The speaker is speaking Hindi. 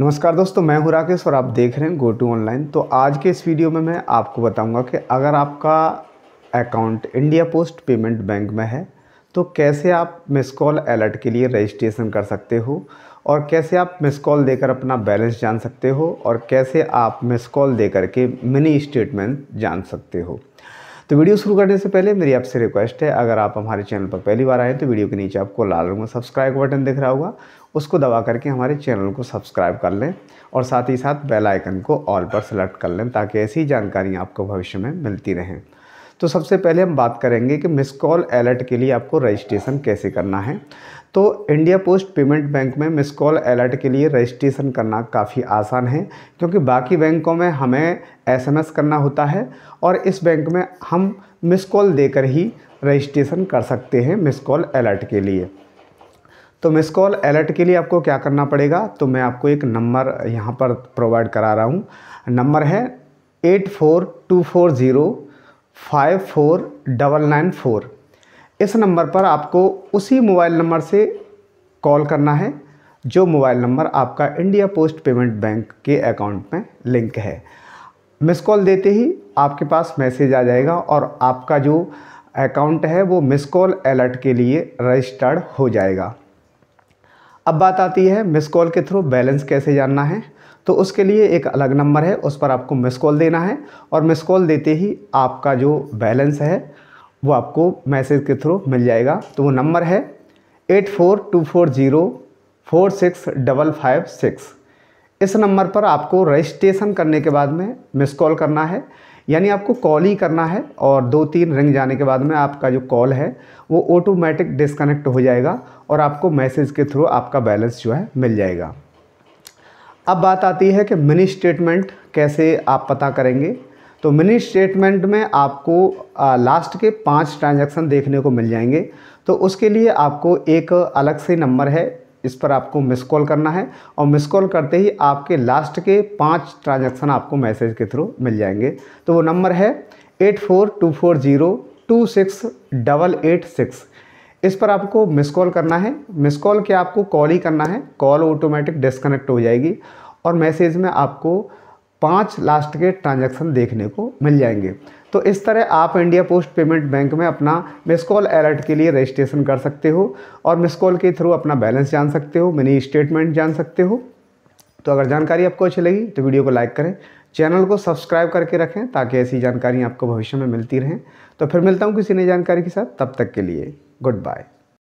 नमस्कार दोस्तों मैं हूं राकेश और आप देख रहे हैं गो टू ऑनलाइन तो आज के इस वीडियो में मैं आपको बताऊंगा कि अगर आपका account India post payment bank में है तो कैसे आप मिस कॉल अलर्ट के लिए रजिस्ट्रेशन कर सकते हो और कैसे आप मिस कॉल देकर अपना बैलेंस जान सकते हो और कैसे आप मिस कॉल देकर के मिनी स्टेटमेंट जान सकते हो तो वीडियो शुरू करने से पहले मेरी आपसे रिक्वेस्ट है अगर आप हमारे चैनल पर पहली बार आए तो वीडियो के नीचे आपको लाल रंग में सब्सक्राइब बटन दिख रहा होगा उसको दबा करके हमारे चैनल को सब्सक्राइब कर लें और साथ ही साथ बेल आइकन को ऑल पर सेलेक्ट कर लें ताकि ऐसी जानकारी आपको भविष्य में मिलती रहें तो सबसे पहले हम बात करेंगे कि मिस कॉल अलर्ट के लिए आपको रजिस्ट्रेशन कैसे करना है तो इंडिया पोस्ट पेमेंट बैंक में मिस कॉल अलर्ट के लिए रजिस्ट्रेशन करना काफ़ी आसान है क्योंकि बाकी बैंकों में हमें एसएमएस करना होता है और इस बैंक में हम मिस कॉल देकर ही रजिस्ट्रेशन कर सकते हैं मिस कॉल अलर्ट के लिए तो मिस कॉल अलर्ट के लिए आपको क्या करना पड़ेगा तो मैं आपको एक नंबर यहाँ पर प्रोवाइड करा रहा हूँ नंबर है eight four two four zero five four double nine four इस नंबर पर आपको उसी मोबाइल नंबर से कॉल करना है जो मोबाइल नंबर आपका इंडिया पोस्ट पेमेंट बैंक के अकाउंट में लिंक है मिस कॉल देते ही आपके पास मैसेज आ जाएगा और आपका जो अकाउंट है वो मिस कॉल अलर्ट के लिए रजिस्टर्ड हो जाएगा अब बात आती है मिस कॉल के थ्रू बैलेंस कैसे जानना है तो उसके लिए एक अलग नंबर है उस पर आपको मिस कॉल देना है और मिस कॉल देते ही आपका जो बैलेंस है वो आपको मैसेज के थ्रू मिल जाएगा तो वो नंबर है eight four two four zero four six double five six इस नंबर पर आपको रजिस्ट्रेशन करने के बाद में मिस कॉल करना है यानी आपको कॉल ही करना है और दो तीन रिंग जाने के बाद में आपका जो कॉल है वो ऑटोमेटिक डिस्कनेक्ट हो जाएगा और आपको मैसेज के थ्रू आपका बैलेंस जो है मिल जाएगा अब बात आती है कि मिनी स्टेटमेंट कैसे आप पता करेंगे तो मिनी स्टेटमेंट में आपको आ, लास्ट के पांच ट्रांजैक्शन देखने को मिल जाएंगे तो उसके लिए आपको एक अलग से नंबर है इस पर आपको मिस कॉल करना है और मिस कॉल करते ही आपके लास्ट के पांच ट्रांजैक्शन आपको मैसेज के थ्रू मिल जाएंगे तो वो नंबर है eight four two four zero two six double eight six इस पर आपको मिस कॉल करना है मिस कॉल के आपको कॉल ही करना है कॉल ऑटोमेटिक डिस्कनेक्ट हो जाएगी और मैसेज में आपको पांच लास्ट के ट्रांजैक्शन देखने को मिल जाएंगे तो इस तरह आप इंडिया पोस्ट पेमेंट बैंक में अपना मिस कॉल अलर्ट के लिए रजिस्ट्रेशन कर सकते हो और मिस कॉल के थ्रू अपना बैलेंस जान सकते हो मिनी स्टेटमेंट जान सकते हो तो अगर जानकारी आपको अच्छी लगी तो वीडियो को लाइक करें चैनल को सब्सक्राइब करके रखें ताकि ऐसी जानकारी आपको भविष्य में मिलती रहें तो फिर मिलता हूँ किसी नई जानकारी के साथ तब तक के लिए Goodbye.